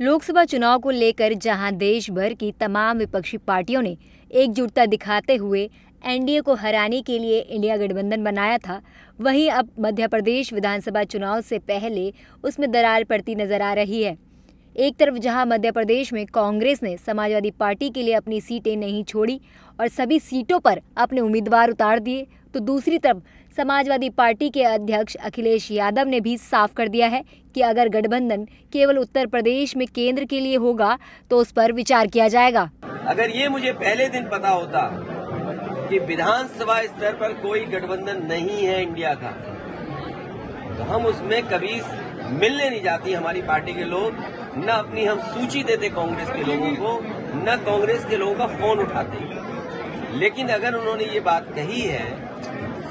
लोकसभा चुनाव को लेकर जहां देश भर की तमाम विपक्षी पार्टियों ने एकजुटता दिखाते हुए एनडीए को हराने के लिए इंडिया गठबंधन बनाया था वहीं अब मध्य प्रदेश विधानसभा चुनाव से पहले उसमें दरार पड़ती नजर आ रही है एक तरफ जहां मध्य प्रदेश में कांग्रेस ने समाजवादी पार्टी के लिए अपनी सीटें नहीं छोड़ी और सभी सीटों पर अपने उम्मीदवार उतार दिए तो दूसरी तरफ समाजवादी पार्टी के अध्यक्ष अखिलेश यादव ने भी साफ कर दिया है कि अगर गठबंधन केवल उत्तर प्रदेश में केंद्र के लिए होगा तो उस पर विचार किया जाएगा अगर ये मुझे पहले दिन पता होता कि विधानसभा स्तर पर कोई गठबंधन नहीं है इंडिया का तो हम उसमें कभी मिलने नहीं जाती हमारी पार्टी के लोग न अपनी हम सूची देते कांग्रेस के लोगों को न कांग्रेस के लोगों का फोन उठाते लेकिन अगर उन्होंने ये बात कही है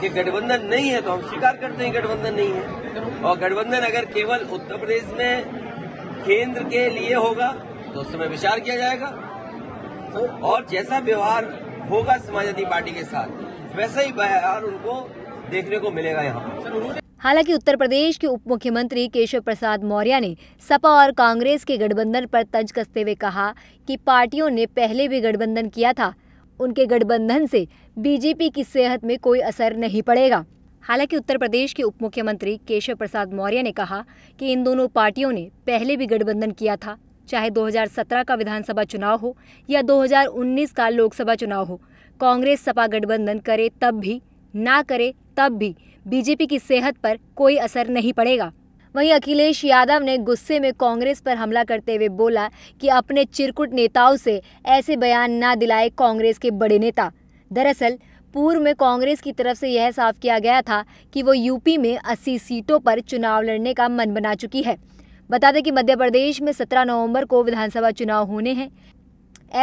कि गठबंधन नहीं है तो हम स्वीकार करते हैं गठबंधन नहीं है और गठबंधन अगर केवल उत्तर प्रदेश में केंद्र के लिए होगा तो उस समय विचार किया जाएगा और जैसा व्यवहार होगा समाजवादी पार्टी के साथ वैसा ही व्यवहार उनको देखने को मिलेगा यहाँ हालांकि उत्तर प्रदेश के उप मुख्यमंत्री केशव प्रसाद मौर्य ने सपा और कांग्रेस के गठबंधन पर तंज कसते हुए कहा कि पार्टियों ने पहले भी गठबंधन किया था उनके गठबंधन से बीजेपी की सेहत में कोई असर नहीं पड़ेगा हालांकि उत्तर प्रदेश के उप मुख्यमंत्री केशव प्रसाद मौर्य ने कहा कि इन दोनों पार्टियों ने पहले भी गठबंधन किया था चाहे 2017 का विधानसभा चुनाव हो या 2019 का लोकसभा चुनाव हो कांग्रेस सपा गठबंधन करे तब भी ना करे तब भी बीजेपी की सेहत पर कोई असर नहीं पड़ेगा वहीं अखिलेश यादव ने गुस्से में कांग्रेस पर हमला करते हुए बोला कि अपने चिरकुट नेताओं से ऐसे बयान ना दिलाए कांग्रेस के बड़े नेता दरअसल पूर्व में कांग्रेस की तरफ से यह साफ किया गया था कि वो यूपी में 80 सीटों पर चुनाव लड़ने का मन बना चुकी है बता दें कि मध्य प्रदेश में 17 नवंबर को विधानसभा चुनाव होने हैं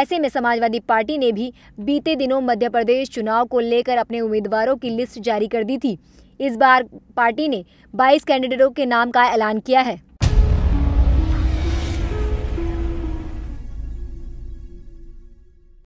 ऐसे में समाजवादी पार्टी ने भी बीते दिनों मध्य प्रदेश चुनाव को लेकर अपने उम्मीदवारों की लिस्ट जारी कर दी थी इस बार पार्टी ने 22 कैंडिडेटों के नाम का ऐलान किया है